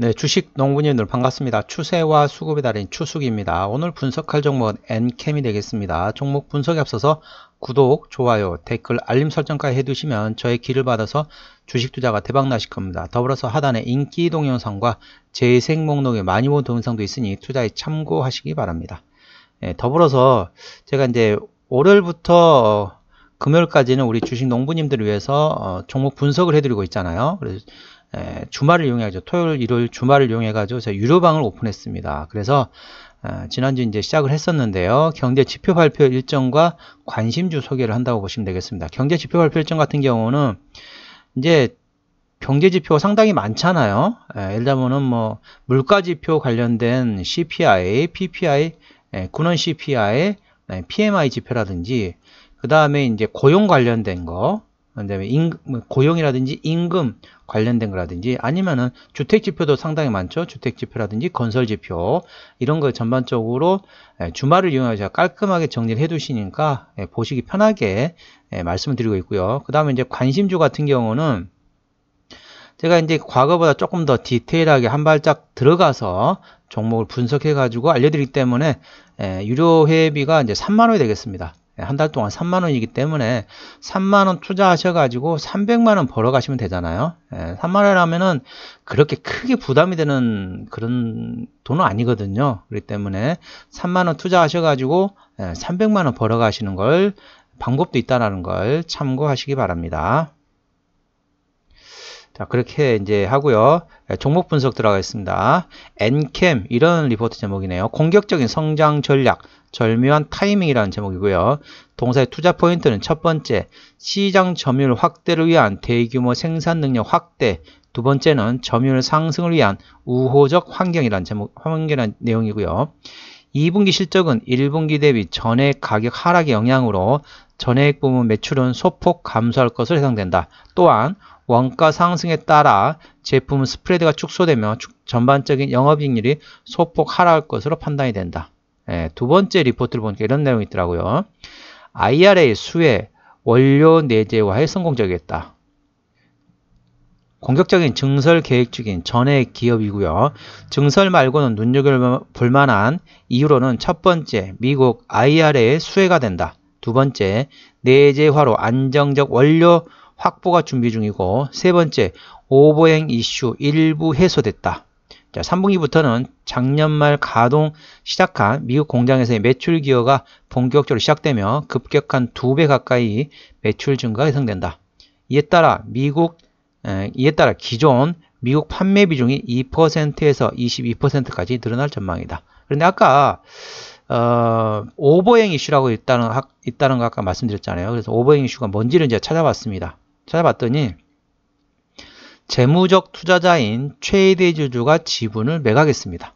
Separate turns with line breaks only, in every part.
네, 주식 농부님들 반갑습니다. 추세와 수급의 달인 추수입니다 오늘 분석할 종목은 엔캠이 되겠습니다. 종목 분석에 앞서서 구독, 좋아요, 댓글, 알림 설정까지 해두시면 저의 길을 받아서 주식 투자가 대박 나실 겁니다. 더불어서 하단에 인기 동영상과 재생 목록에 많이 본 동영상도 있으니 투자에 참고하시기 바랍니다. 네, 더불어서 제가 이제 월요일부터 금요일까지는 우리 주식 농부님들을 위해서 어, 종목 분석을 해드리고 있잖아요. 그래서 에, 예, 주말을 이용해가지고 토요일, 일요일 주말을 이용해가지고 제가 유료방을 오픈했습니다. 그래서 아, 지난주 이제 시작을 했었는데요. 경제 지표 발표 일정과 관심주 소개를 한다고 보시면 되겠습니다. 경제 지표 발표 일정 같은 경우는 이제 경제 지표 상당히 많잖아요. 예, 예를 들면은 뭐 물가 지표 관련된 CPI, PPI, 예, 군원 CPI, 예, PMI 지표라든지 그 다음에 이제 고용 관련된 거, 그다음에 임, 뭐 고용이라든지 임금 관련된 거라든지 아니면은 주택 지표도 상당히 많죠. 주택 지표라든지 건설 지표 이런 거 전반적으로 예, 주말을 이용해서 깔끔하게 정리를 해두시니까 예, 보시기 편하게 예, 말씀을 드리고 있고요. 그다음에 이제 관심주 같은 경우는 제가 이제 과거보다 조금 더 디테일하게 한 발짝 들어가서 종목을 분석해 가지고 알려드리기 때문에 유료 회비가 이제 3만 원이 되겠습니다. 예, 한 달 동안 3만원이기 때문에 3만원 투자하셔가지고 300만원 벌어가시면 되잖아요. 3만원 예, 하면은 그렇게 크게 부담이 되는 그런 돈은 아니거든요. 그렇기 때문에 3만원 투자하셔가지고 300만원 예, 벌어가시는 걸 방법도 있다라는 걸 참고하시기 바랍니다. 자, 그렇게 이제 하고요. 종목 분석 들어가겠습니다. 엔캠 이런 리포트 제목이네요. 공격적인 성장 전략, 절묘한 타이밍이라는 제목이고요. 동사의 투자 포인트는 첫 번째, 시장 점유율 확대를 위한 대규모 생산 능력 확대, 두 번째는 점유율 상승을 위한 우호적 환경이라는 제목, 환경이라는 내용이고요. 2분기 실적은 1분기 대비 전액 가격 하락의 영향으로 전액 부문 매출은 소폭 감소할 것으로 예상된다. 또한 원가 상승에 따라 제품 스프레드가 축소되며 전반적인 영업이익률이 소폭 하락할 것으로 판단이 된다. 예, 두 번째 리포트를 보니까 이런 내용이 있더라고요. IRA 수혜, 원료 내재화에 성공적이었다. 공격적인 증설 계획 중인 전액 기업이고요. 증설 말고는 눈여겨볼 만한 이유로는 첫 번째, 미국 IRA의 수혜가 된다. 두 번째, 내재화로 안정적 원료 확보가 준비 중이고 세 번째, 오버행 이슈 일부 해소됐다. 자, 3분기부터는 작년 말 가동 시작한 미국 공장에서의 매출 기여가 본격적으로 시작되며 급격한 두 배 가까이 매출 증가가 예상된다. 이에 따라 미국 에, 이에 따라 기존 미국 판매 비중이 2%에서 22%까지 늘어날 전망이다. 그런데 아까 어, 오버행 이슈라고 있다는, 있다는 거 아까 말씀드렸잖아요. 그래서 오버행 이슈가 뭔지를 이제 찾아봤습니다. 찾아봤더니 재무적 투자자인 최대주주가 지분을 매각했습니다.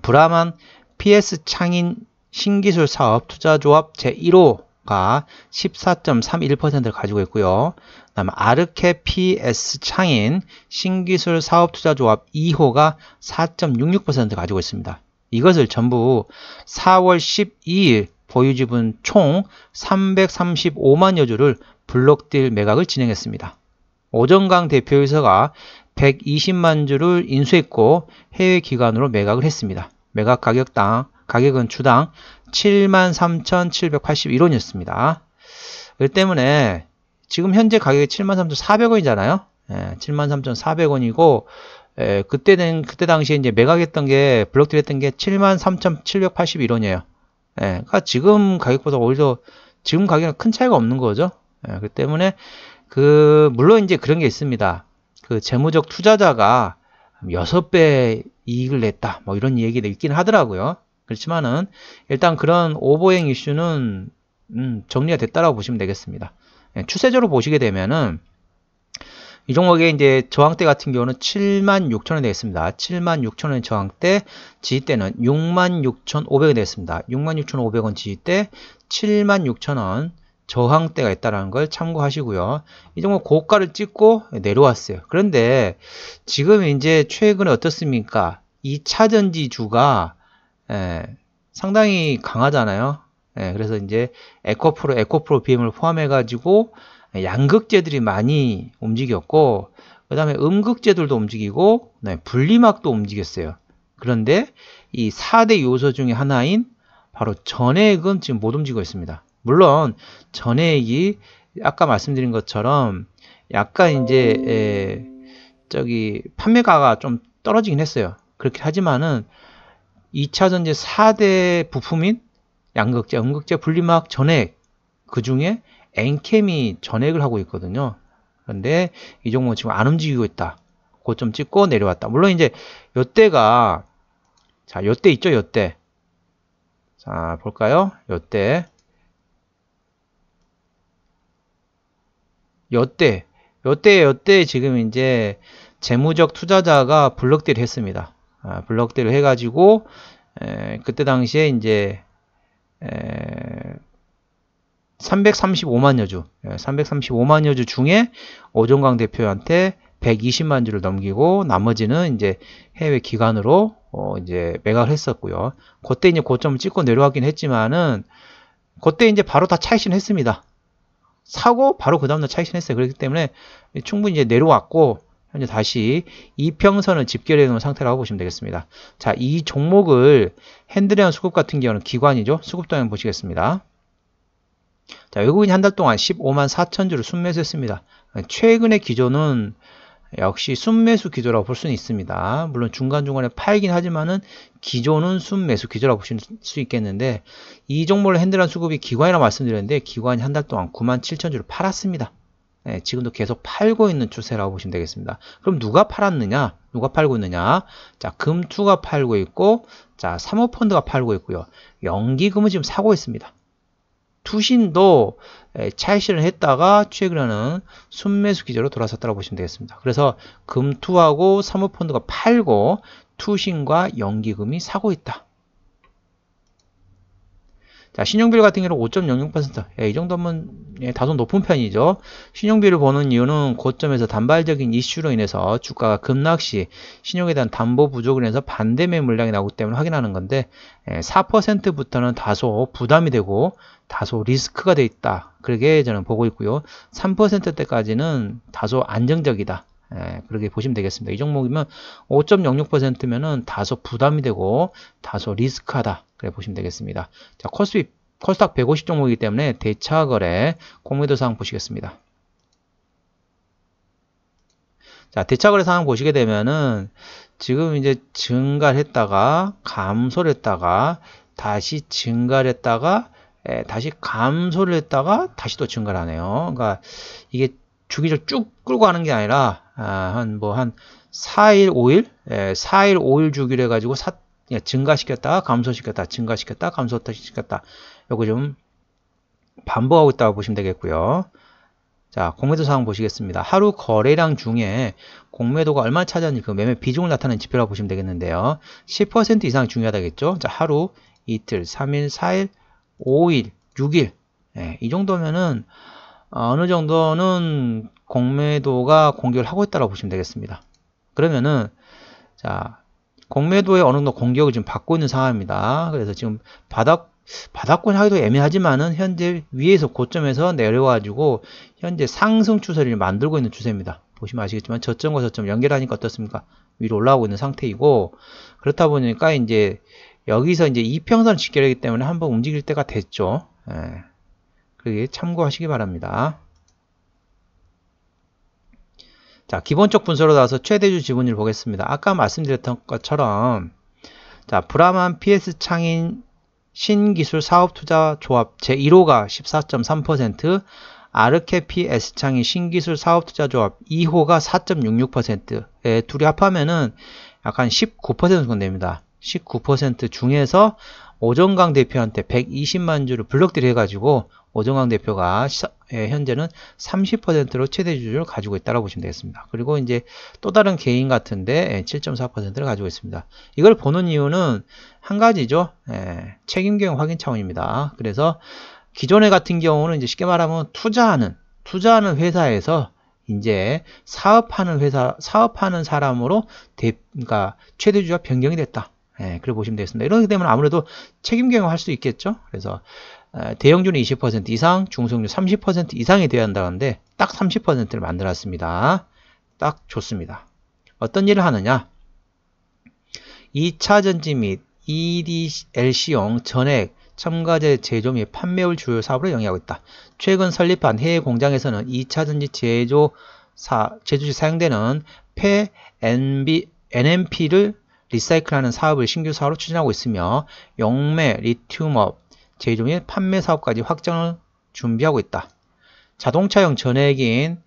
브라만 PS 창인 신기술 사업 투자조합 제1호가 14.31%를 가지고 있고요. 다음 아르케 PS 창인 신기술 사업 투자조합 2호가 4.66% 가지고 있습니다. 이것을 전부 4월 12일 보유지분 총 335만여 주를 블록딜 매각을 진행했습니다. 오정강 대표이사가 120만 주를 인수했고 해외 기관으로 매각을 했습니다. 매각 가격당 가격은 주당 73,781원이었습니다. 그 때문에 지금 현재 가격이 73,400원이잖아요. 예, 73,400원이고 예, 그때는 그때 당시에 이제 매각했던 게 블록딜 했던 게 73,781원이에요. 예, 그러니까 지금 가격보다 오히려 지금 가격은 큰 차이가 없는 거죠. 예, 그 때문에 그 물론 이제 그런 게 있습니다. 그 재무적 투자자가 6배 이익을 냈다. 뭐 이런 얘기도 있긴 하더라고요. 그렇지만은 일단 그런 오버행 이슈는 음, 정리가 됐다라고 보시면 되겠습니다. 예, 추세적으로 보시게 되면은 이 종목의 이제 저항대 같은 경우는 76,000원이 되겠습니다. 76,000원 저항대, 지지대는 66,500원이 되겠습니다. 66,500원 지지대, 76,000원 저항대가 있다는 걸 참고하시고요. 이 정도 고가를 찍고 내려왔어요. 그런데 지금 이제 최근에 어떻습니까? 2 차전지주가 예, 상당히 강하잖아요. 예, 그래서 이제 에코프로, 에코프로 BM을 포함해가지고 양극재들이 많이 움직였고, 그 다음에 음극재들도 움직이고, 네, 분리막도 움직였어요. 그런데 이 4대 요소 중에 하나인 바로 전액은 지금 못 움직이고 있습니다. 물론 전액이 아까 말씀드린 것처럼 약간 이제 에, 저기 판매가가 좀 떨어지긴 했어요. 그렇게 하지만은 2차전지 4대 부품인 양극재, 음극재 분리막 전액 그 중에 엔캠이 전액을 하고 있거든요. 그런데 이 종목 지금 안 움직이고 있다. 고점 찍고 내려왔다. 물론 이제 요때가 자 요때 있죠 요때 자 볼까요? 요때 여때 여때 여때 지금 이제 재무적 투자자가 블럭딜 했습니다. 아, 블럭딜을 해가지고 에, 그때 당시에 이제 에, 335만 여주, 335만 예, 여주 중에 오종강 대표한테 120만 주를 넘기고 나머지는 이제 해외 기관으로 어 이제 매각을 했었고요. 그때 이제 고점을 찍고 내려왔긴 했지만은 그때 이제 바로 다 차이신했습니다. 사고 바로 그 다음날 차익신했어요. 그렇기 때문에 충분히 이제 내려왔고 현재 다시 이평선을 집결해 놓은 상태라고 보시면 되겠습니다. 자, 이 종목을 핸드레온 수급 같은 경우는 기관이죠. 수급 동향 보시겠습니다. 자, 외국인이 한 달 동안 15만 4천 주를 순매수했습니다. 최근에 기조는 역시 순매수 기조라고 볼 수는 있습니다. 물론 중간중간에 팔긴 하지만은 기조는 순매수 기조라고 보실 수 있겠는데 이 종목을 핸들한 수급이 기관이라 고 말씀드렸는데 기관이 한 달 동안 97,000주를 팔았습니다. 예, 지금도 계속 팔고 있는 추세라고 보시면 되겠습니다. 그럼 누가 팔았느냐? 누가 팔고 있느냐? 자, 금투가 팔고 있고, 자, 사모펀드가 팔고 있고요. 연기금은 지금 사고 있습니다. 투신도 차익실현 했다가 최근에는 순매수 기조로 돌아섰다고 보시면 되겠습니다. 그래서 금투하고 사모펀드가 팔고 투신과 연기금이 사고 있다. 자, 신용비율 같은 경우 는 5.06%. 예, 이 정도면 예, 다소 높은 편이죠. 신용비를 보는 이유는 고점에서 단발적인 이슈로 인해서 주가가 급락 시 신용에 대한 담보 부족으로 인해서 반대매 물량이 나오기 때문에 확인하는 건데 예, 4%부터는 다소 부담이 되고 다소 리스크가 돼 있다. 그렇게 저는 보고 있고요. 3%대까지는 다소 안정적이다. 예, 그렇게 보시면 되겠습니다. 이 종목이면 5.06%면은 다소 부담이 되고 다소 리스크하다. 그래 보시면 되겠습니다. 자, 코스피 코스닥 150 종목이기 때문에 대차 거래 공매도 상황 보시겠습니다. 자, 대차 거래 상황 보시게 되면은 지금 이제 증가를 했다가 감소를 했다가 다시 증가를 했다가 에, 예, 다시 감소를 했다가 다시 또 증가를 하네요. 그러니까 이게 주기적으로 쭉 끌고 가는 게 아니라 아, 한 뭐한 4일 5일 예, 4일 5일 주기로 해가지고 사, 예, 증가시켰다 감소시켰다 증가시켰다 감소시켰다 요거 좀 반복하고 있다고 보시면 되겠고요 자 공매도 상황 보시겠습니다 하루 거래량 중에 공매도가 얼마 차지하는지 그 매매 비중을 나타내는 지표라고 보시면 되겠는데요 10%이상 중요하다겠죠 자 하루 이틀 3일 4일 5일 6일 예, 이 정도면은 어, 어느 정도는 공매도가 공격을 하고 있다고 보시면 되겠습니다. 그러면은 자 공매도에 어느 정도 공격을 지금 받고 있는 상황입니다. 그래서 지금 바닥 바닥권 하기도 애매하지만은 현재 위에서 고점에서 내려와가지고 현재 상승 추세를 만들고 있는 추세입니다. 보시면 아시겠지만 저점과 저점 연결하니까 어떻습니까? 위로 올라오고 있는 상태이고 그렇다 보니까 이제 여기서 이제 이평선을 지켜야 되기 때문에 한번 움직일 때가 됐죠. 예. 그게 참고하시기 바랍니다. 자, 기본적 분석으로 나와서 최대주 지분율 보겠습니다. 아까 말씀드렸던 것처럼 자, 브라만 PS 창인 신기술 사업 투자 조합 제1호가 14.3%, 아르케 PS 창인 신기술 사업 투자 조합 2호가 4.66%, 예, 둘이 합하면은 약간 19% 정도 됩니다. 19% 중에서 오정강 대표한테 120만 주를 블록들이 해가지고 오정환 대표가 예, 현재는 30%로 최대 주주를 가지고 있다고 보시면 되겠습니다. 그리고 이제 또 다른 개인 같은데 7.4%를 예, 가지고 있습니다. 이걸 보는 이유는 한 가지죠. 예, 책임경 확인 차원입니다. 그래서 기존에 같은 경우는 이제 쉽게 말하면 투자하는 투자하는 회사에서 이제 사업하는 회사 사업하는 사람으로 대, 그러니까 최대주주가 변경이 됐다. 예, 그래 보시면 되겠습니다. 이렇게 되면 아무래도 책임 경영할 수 있겠죠. 그래서 아, 대형주는 20% 이상, 중소형주 30% 이상이 되어야 한다는데 딱 30%를 만들었습니다. 딱 좋습니다. 어떤 일을 하느냐? 2차전지 및 EDLC용 전액 첨가제 제조 및 판매율 주요 사업으로 영위하고 있다. 최근 설립한 해외 공장에서는 2차전지 제조 사, 제조시 사용되는 폐 NB, NMP를 리사이클하는 사업을 신규 사업으로 추진하고 있으며 용매, 리튬업, 제조의 판매 사업까지 확장을 준비하고 있다. 자동차용 전액인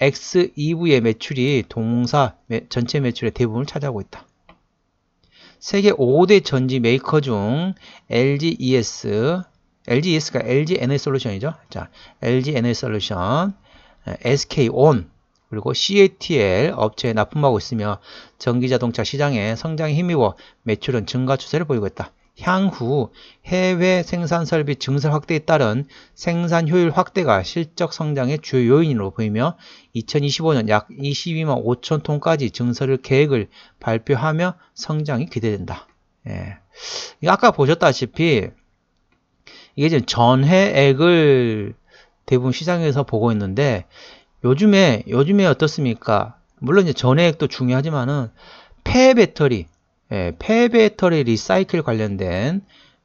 XEV의 매출이 동사 전체 매출의 대부분을 차지하고 있다. 세계 5대 전지 메이커 중 LG ES, LG ES가 LG n 너지 솔루션이죠. 자, LG n 너지 솔루션, SK 온, 그리고 CATL 업체에 납품하고 있으며 전기자동차 시장의 성장에 힘입어 매출은 증가 추세를 보이고 있다. 향후 해외 생산 설비 증설 확대에 따른 생산 효율 확대가 실적 성장의 주요 요인으로 보이며 2025년 약 22만 5천 톤까지 증설을 계획을 발표하며 성장이 기대된다. 예. 아까 보셨다시피 이게 지금 전해액을 대부분 시장에서 보고 있는데 요즘에 요즘에 어떻습니까? 물론 이제 전해액도 중요하지만은 폐 배터리 예, 폐배터리 리사이클 관련된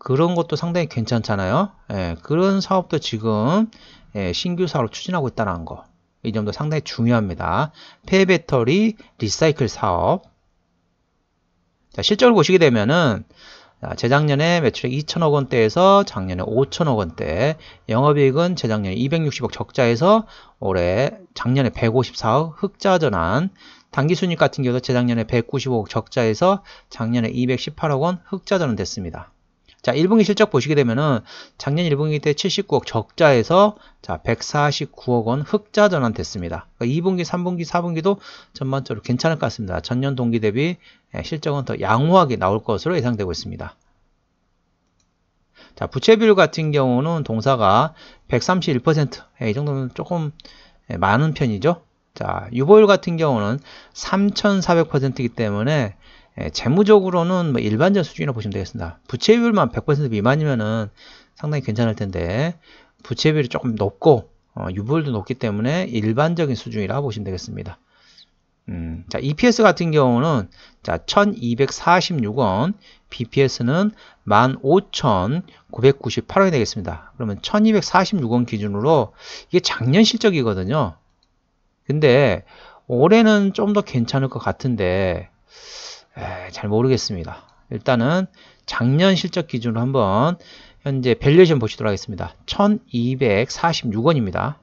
그런 것도 상당히 괜찮잖아요. 예, 그런 사업도 지금 예, 신규 사업을 추진하고 있다는 거. 이 점도 상당히 중요합니다. 폐배터리 리사이클 사업. 자, 실적을 보시게 되면은 아, 재작년에 매출액 2천억 원대에서 작년에 5천억 원대, 영업이익은 재작년에 260억 적자에서 올해 작년에 154억 흑자 전환, 단기 순익 같은 경우도 재작년에 195억 적자에서 작년에 218억 원 흑자 전환됐습니다. 자, 1분기 실적 보시게 되면은 작년 1분기 때 79억 적자에서 자, 149억 원 흑자 전환 됐습니다. 그러니까 2분기, 3분기, 4분기도 전반적으로 괜찮을 것 같습니다. 전년 동기 대비 예, 실적은 더 양호하게 나올 것으로 예상되고 있습니다. 자, 부채 비율 같은 경우는 동사가 131%, 예, 이정도는 조금 예, 많은 편이죠. 자, 유보율 같은 경우는 3,400%이기 때문에 예, 재무적으로는 뭐 일반적 수준이라고 보시면 되겠습니다. 부채 비율만 100% 미만이면은 상당히 괜찮을 텐데 부채 비율이 조금 높고 어, 유보율도 높기 때문에 일반적인 수준이라고 보시면 되겠습니다. 음, 자, EPS 같은 경우는 자, 1246원, BPS는 15,998원이 되겠습니다. 그러면 1246원 기준으로 이게 작년 실적이거든요. 근데 올해는 좀 더 괜찮을 것 같은데 에이, 잘 모르겠습니다. 일단은 작년 실적 기준으로 한번 현재 밸류에이션 보시도록 하겠습니다. 1246원입니다.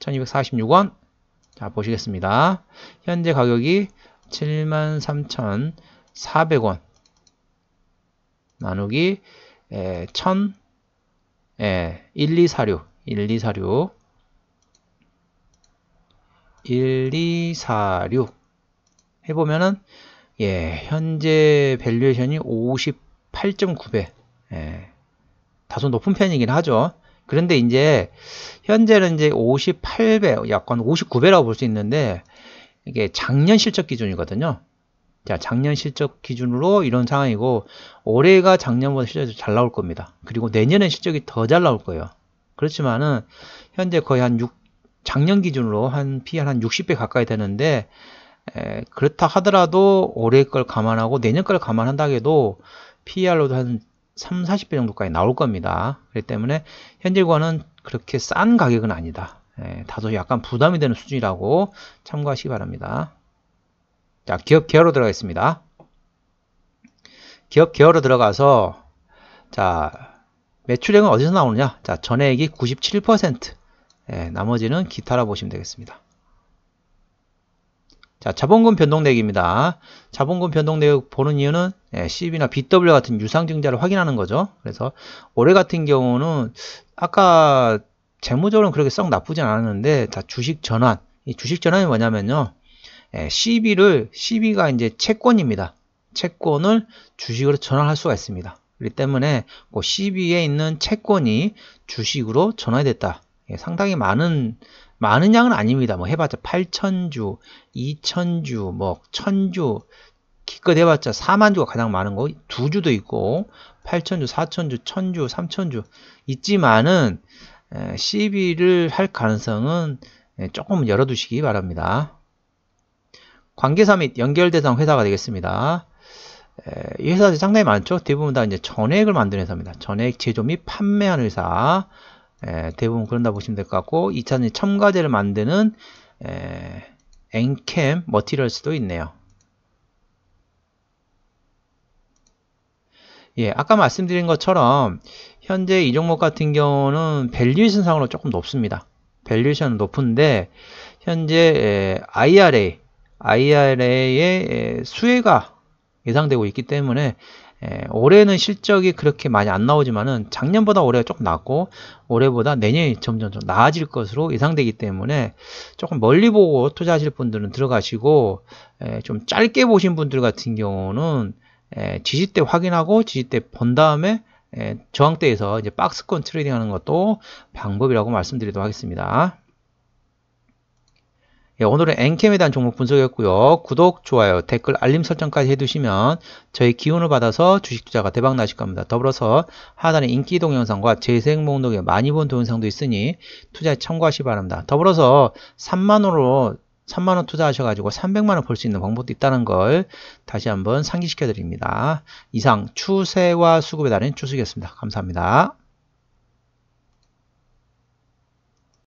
1246원 자 보시겠습니다. 현재 가격이 73,400원 나누기 1000 1246 1246 1, 2, 4, 6 해보면은 예, 현재 밸류에이션이 58.9배 예, 다소 높은 편이긴 하죠 그런데 이제 현재는 이제 58배 약간 59배라고 볼 수 있는데 이게 작년 실적 기준이거든요 자, 작년 실적 기준으로 이런 상황이고 올해가 작년보다 실적이 잘 나올 겁니다. 그리고 내년에 실적이 더 잘 나올 거예요. 그렇지만은 현재 거의 한 6, 작년 기준으로 한 PR 한 60배 가까이 되는데 에, 그렇다 하더라도 올해 걸 감안하고 내년 걸 감안한다 해도 p r 로도한 3, 40배 정도까지 나올 겁니다. 그렇기 때문에 현질과는 그렇게 싼 가격은 아니다. 에, 다소 약간 부담이 되는 수준이라고 참고하시기 바랍니다. 자, 기업 계열로 들어가겠습니다. 기업 계열로 들어가서 자 매출액은 어디서 나오느냐? 자 전액이 97% 예, 나머지는 기타라 보시면 되겠습니다. 자, 자본금 변동내기입니다 자본금 변동내역 보는 이유는 예, CB나 BW 같은 유상증자를 확인하는 거죠. 그래서 올해 같은 경우는 아까 재무적으로는 그렇게 썩 나쁘진 않았는데 자, 주식 전환. 이 주식 전환이 뭐냐면요. 예, CB를 CB가 이제 채권입니다. 채권을 주식으로 전환할 수가 있습니다. 그렇기 때문에 그 CB에 있는 채권이 주식으로 전환이 됐다. 예, 상당히 많은 많은 양은 아닙니다. 뭐 해봤자 8천주, 2천주, 뭐 천주 기껏 해봤자 4만주가 가장 많은 거, 2 주도 있고 8천주, 4천주, 천주, 3천주 있지만은 에, 시비를 할 가능성은 예, 조금 열어두시기 바랍니다. 관계사 및 연결 대상 회사가 되겠습니다. 이 회사들 이 상당히 많죠. 대부분 다 이제 전액을 만드는 회사입니다. 전액 제조 및 판매하는 회사. 에, 예, 대부분 그런다 보시면 될 것 같고 2차는 첨가제를 만드는 에, 예, 엔캠 머티리얼스도 있네요. 예, 아까 말씀드린 것처럼 현재 이 종목 같은 경우는 밸류에이션 상으로 조금 높습니다. 밸류에이션은 높은데 현재 IRA, 예, IRA의 수혜가 예상되고 있기 때문에 예, 올해는 실적이 그렇게 많이 안 나오지만은 작년보다 올해가 조금 낫고 올해보다 내년이 점점 좀 나아질 것으로 예상되기 때문에 조금 멀리 보고 투자하실 분들은 들어가시고 예, 좀 짧게 보신 분들 같은 경우는 예, 지지대 확인하고 지지대 본 다음에 예, 저항대에서 이제 박스권 트레이딩 하는 것도 방법이라고 말씀드리도록 하겠습니다. 예, 오늘은 엔캠에 대한 종목 분석이었고요. 구독, 좋아요, 댓글, 알림 설정까지 해두시면 저희 기운을 받아서 주식 투자가 대박 나실 겁니다. 더불어서 하단에 인기 동영상과 재생 목록에 많이 본 동영상도 있으니 투자에 참고하시 기 바랍니다. 더불어서 3만원으로 3만원 투자하셔가지고 300만원 벌 수 있는 방법도 있다는 걸 다시 한번 상기시켜 드립니다. 이상 추세와 수급에 달른 추수기였습니다. 감사합니다.